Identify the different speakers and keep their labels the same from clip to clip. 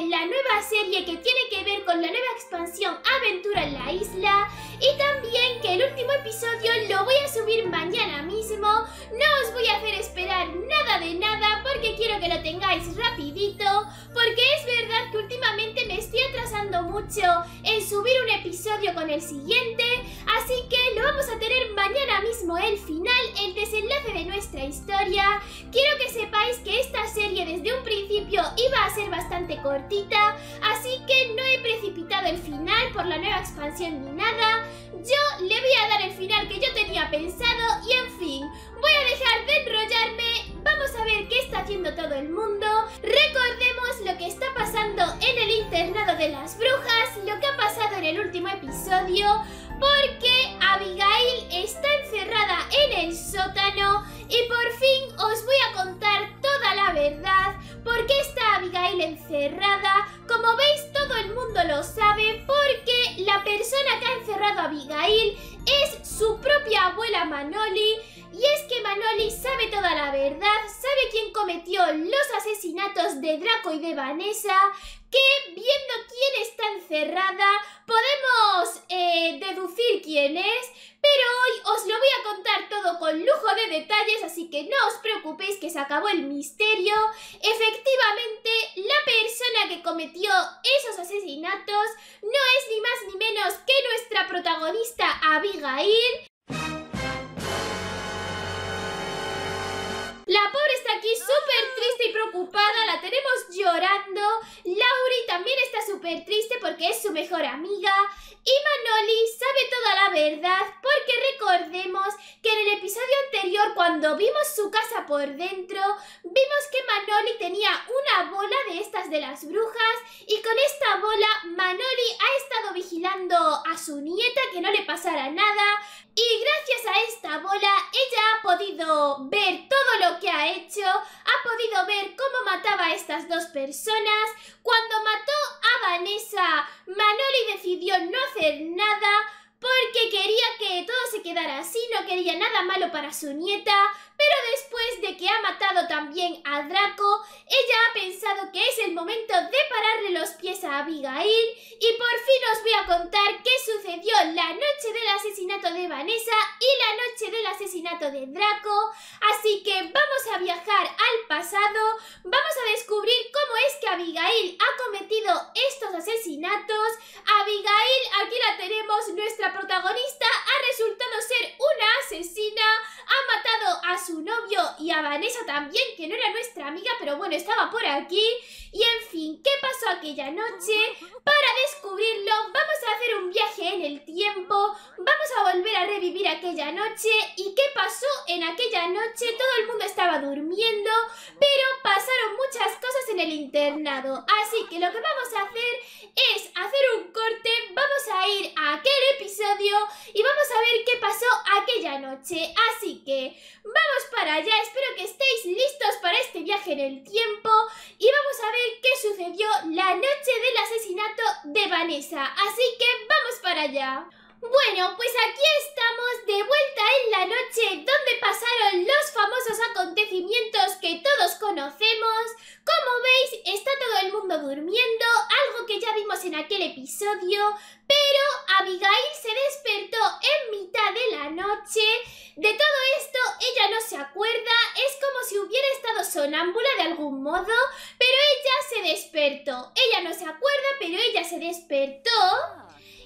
Speaker 1: la nueva serie que tiene que ver con la nueva expansión Aventura en la Isla y también que el último episodio lo voy a subir mañana mismo. No os voy a hacer esperar nada de nada porque quiero que lo tengáis rapidito porque es verdad que últimamente me estoy atrasando mucho en subir un episodio con el siguiente así que lo vamos a tener mañana mismo el final, el desenlace de nuestra historia. Quiero que se ser bastante cortita, así que no he precipitado el final por la nueva expansión ni nada. Yo le voy a dar el final que yo tenía pensado y en fin, voy a dejar de enrollarme, vamos a ver qué está haciendo todo el mundo, recordemos lo que está pasando en el internado de las brujas, lo que ha pasado en el último episodio, porque sabe toda la verdad, sabe quién cometió los asesinatos de Draco y de Vanessa, que viendo quién está encerrada podemos eh, deducir quién es, pero hoy os lo voy a contar todo con lujo de detalles, así que no os preocupéis que se acabó el misterio. Efectivamente, la persona que cometió esos asesinatos no es ni más ni menos que nuestra protagonista Abigail, tenemos llorando. Lauri también está súper triste porque es su mejor amiga y Manoli sabe toda la verdad porque recordemos que en el episodio anterior cuando vimos su casa por dentro vimos que Manoli tenía una bola de estas de las brujas y con esta bola Manoli ha estado vigilando a su nieta que no le pasara nada y gracias a esta bola ella ha podido ver todo lo que ha hecho, ha podido ver cómo mataba a estas dos personas, cuando mató a Vanessa Manoli decidió no hacer nada porque quería que todo se quedara así, no quería nada malo para su nieta, pero después de que ha matado también a Draco, ella ha pensado que es el momento de pararle los pies a Abigail y por fin os voy a contar qué sucedió la noche del asesinato de Vanessa y la noche del asesinato de Draco, así que vamos a viajar al pasado, vamos a estaba por aquí. Y en fin, ¿qué pasó aquella noche? aquella noche y qué pasó en aquella noche. Todo el mundo estaba durmiendo, pero pasaron muchas cosas en el internado. Así que lo que vamos a hacer es hacer un corte, vamos a ir a aquel episodio y vamos a ver qué pasó aquella noche. Así que vamos para allá, espero que estéis listos para este viaje en el tiempo y vamos a ver qué sucedió la noche del asesinato de Vanessa. Así que vamos para allá. Bueno, pues aquí estamos de vuelta en la noche donde pasaron los famosos acontecimientos que todos conocemos. Como veis, está todo el mundo durmiendo, algo que ya vimos en aquel episodio, pero Abigail se despertó en mitad de la noche. De todo esto ella no se acuerda, es como si hubiera estado sonámbula de algún modo, pero ella se despertó. Ella no se acuerda, pero ella se despertó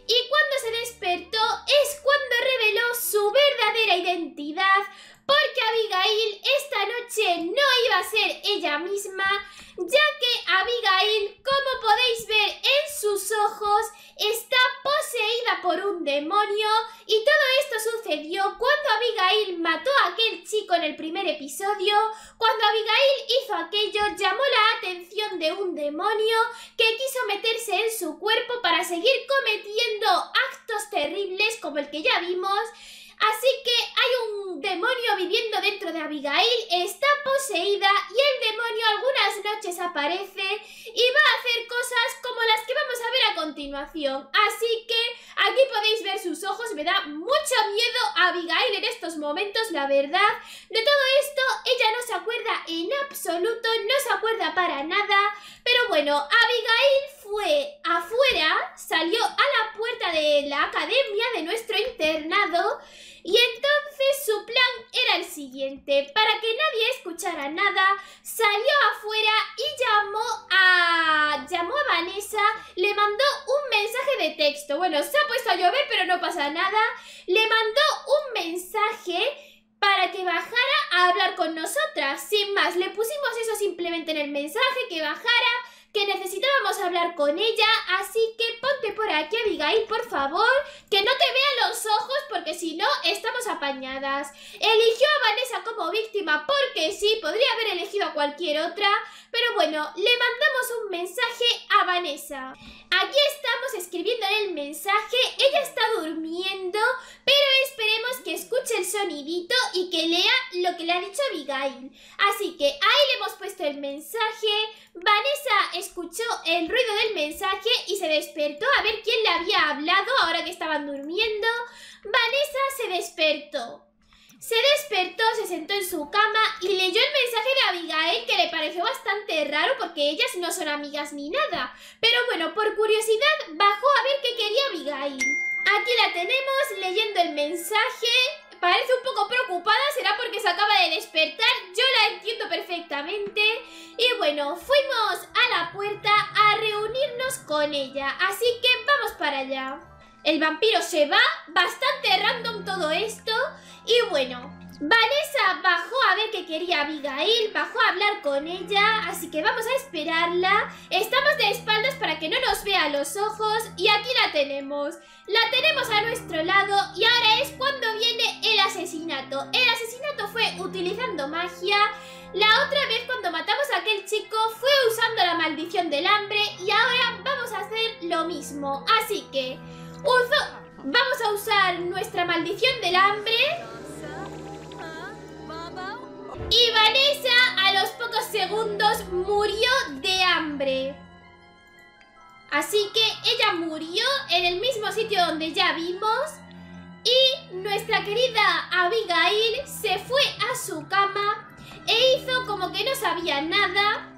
Speaker 1: y cuando se despertó es cuando reveló su verdadera identidad porque Abigail esta noche no iba a ser ella misma, ya que Abigail, como podéis ver en sus ojos, demonio. Y todo esto sucedió cuando Abigail mató a aquel chico en el primer episodio, cuando Abigail hizo aquello, llamó la atención de un demonio que quiso meterse en su cuerpo para seguir cometiendo actos terribles como el que ya vimos. Así que hay un demonio viviendo dentro de Abigail, está poseída y el demonio algunas noches aparece y va a hacer cosas como las que vamos a ver a continuación. Así que Aquí podéis ver sus ojos, me da mucho miedo a Abigail en estos momentos, la verdad. De todo esto, ella no se acuerda en absoluto, no se acuerda para nada. Pero bueno, Abigail fue afuera, salió a la puerta de la academia de nuestro internado y entonces su plan era el siguiente. Para que nadie escuchara nada, salió afuera y llamó a... llamó a Vanessa, le mandó un mensaje de texto. Bueno, se ha puesto a llover, pero no pasa nada. Le mandó un mensaje para que bajara a hablar con nosotras. Sin más, le pusimos eso simplemente en el mensaje, que bajara que necesitábamos hablar con ella, así que ponte por aquí, Abigail, por favor, que no te vea los ojos porque si no, estamos apañadas. Eligió a Vanessa como víctima porque sí, podría haber elegido a cualquier otra, pero bueno, le mandamos un mensaje a Vanessa. Aquí estamos escribiendo el mensaje, ella está durmiendo, pero el sonidito y que lea lo que le ha dicho Abigail. Así que ahí le hemos puesto el mensaje. Vanessa escuchó el ruido del mensaje y se despertó a ver quién le había hablado ahora que estaban durmiendo. Vanessa se despertó. Se despertó, se sentó en su cama y leyó el mensaje de Abigail que le pareció bastante raro porque ellas no son amigas ni nada. Pero bueno, por curiosidad bajó a ver qué quería Abigail. Aquí la tenemos leyendo el mensaje parece un poco preocupada será porque se acaba de despertar, yo la entiendo perfectamente. Y bueno, fuimos a la puerta a reunirnos con ella, así que vamos para allá. El vampiro se va, bastante random todo esto, y bueno, Vanessa bajó a ver qué quería Abigail, bajó a hablar con ella, así que vamos a esperarla. Estamos de espaldas para que no nos vea los ojos y aquí la tenemos. La tenemos a nuestro lado y ahora es cuando viene el asesinato. El asesinato fue utilizando magia. La otra vez cuando matamos a aquel chico fue usando la maldición del hambre y ahora vamos a hacer lo mismo. Así que vamos a usar nuestra maldición del hambre y Vanessa a los pocos segundos murió de hambre. Así que ella murió en el mismo sitio donde ya vimos y nuestra querida Abigail se fue a su cama e hizo como que no sabía nada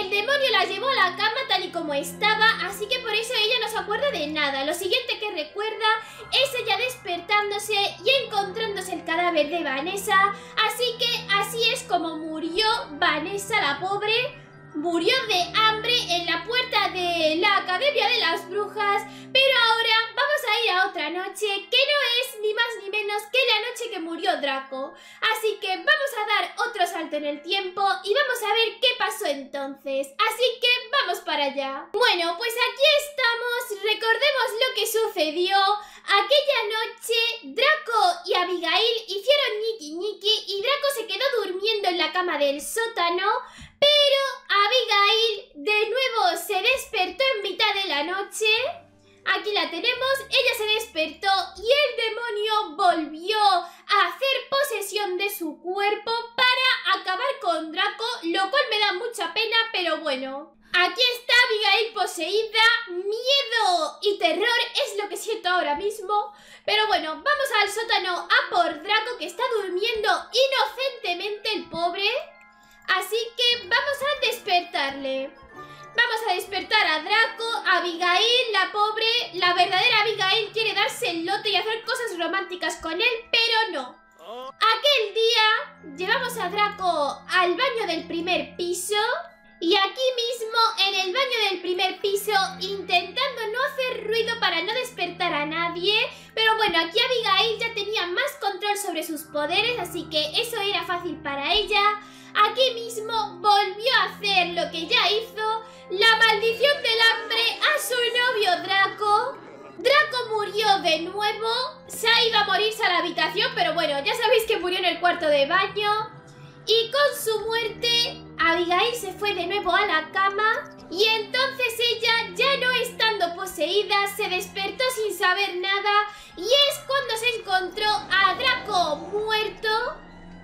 Speaker 1: el demonio la llevó a la cama tal y como estaba, así que por eso ella no se acuerda de nada. Lo siguiente que recuerda es ella despertándose y encontrándose el cadáver de Vanessa, así que así es como murió Vanessa la pobre. Murió de hambre en la puerta de la Academia de las Brujas, pero ahora vamos a ir a otra noche menos que la noche que murió Draco. Así que vamos a dar otro salto en el tiempo y vamos a ver qué pasó entonces. Así que vamos para allá. Bueno, pues aquí estamos. Recordemos lo que sucedió. Aquella noche, Draco y Abigail hicieron niqui-niqui y Draco se quedó durmiendo en la cama del sótano, pero Abigail de nuevo se despertó en mitad de la noche Aquí la tenemos, ella se despertó y el demonio volvió a hacer posesión de su cuerpo para acabar con Draco, lo cual me da mucha pena, pero bueno. Aquí está Abigail poseída, miedo y terror es lo que siento ahora mismo. Pero bueno, vamos al sótano a por Draco que está durmiendo inocentemente el pobre. Así que vamos a despertarle. Vamos a despertar a Draco, a Abigail, la pobre, la verdadera Abigail quiere darse el lote y hacer cosas románticas con él, pero no. Aquel día llevamos a Draco al baño del primer piso y aquí mismo, en el baño del primer piso, intentando no hacer ruido para no despertar a nadie. Pero bueno, aquí Abigail ya tenía más control sobre sus poderes, así que eso era fácil para ella aquí mismo volvió a hacer lo que ya hizo la maldición del hambre a su novio Draco. Draco murió de nuevo, se ha ido a morirse a la habitación, pero bueno, ya sabéis que murió en el cuarto de baño. Y con su muerte, Abigail se fue de nuevo a la cama y entonces ella, ya no estando poseída, se despertó sin saber nada y es cuando se encontró a Draco muerto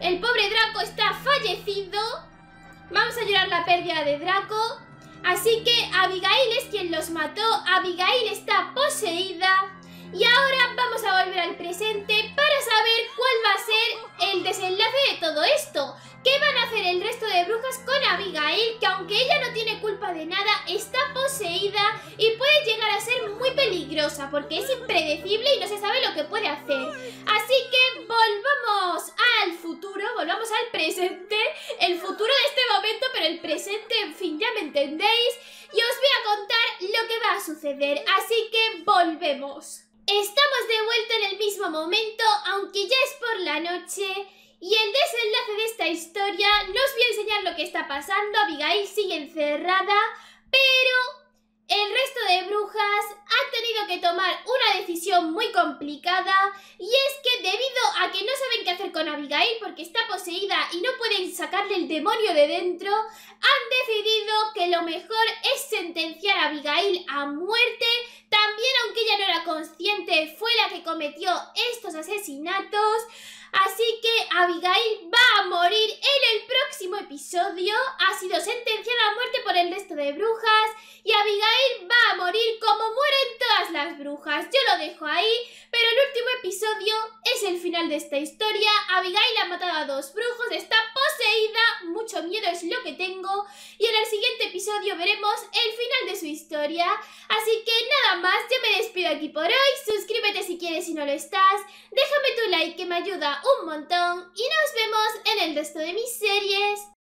Speaker 1: el pobre Draco está fallecido. Vamos a llorar la pérdida de Draco. Así que Abigail es quien los mató. Abigail está poseída. Y ahora vamos a volver al presente para saber cuál va a ser el desenlace de todo esto. ¿Qué van a hacer el resto de brujas con Abigail? Que aunque ella no tiene culpa de nada, está poseída y puede llegar a ser muy peligrosa porque es impredecible y no se sabe lo que puede hacer. Así que volvamos al presente, el futuro de este momento, pero el presente, en fin, ya me entendéis. Y os voy a contar lo que va a suceder, así que volvemos. Estamos de vuelta en el mismo momento, aunque ya es por la noche. Y el desenlace de esta historia, no os voy a enseñar lo que está pasando, Abigail sigue encerrada, pero el resto de brujas tomar una decisión muy complicada y es que debido a que no saben qué hacer con Abigail porque está poseída y no pueden sacarle el demonio de dentro, han decidido que lo mejor es sentenciar a Abigail a muerte, también aunque ella no era consciente, fue la que cometió estos asesinatos. Así que Abigail va a morir en el próximo episodio. Ha sido sentenciada a muerte por el resto de brujas y Abigail va a morir como mueren todas las brujas. Yo lo dejo ahí, pero el último episodio es el final de esta historia. Abigail ha matado a dos brujos, está poseída, mucho miedo es lo que tengo. Y en el siguiente episodio veremos el final de su historia. Así que nada más, yo me despido aquí por hoy. Suscríbete si quieres y no lo estás. Déjame tu like que me ayuda un montón. Y nos vemos en el resto de mis series.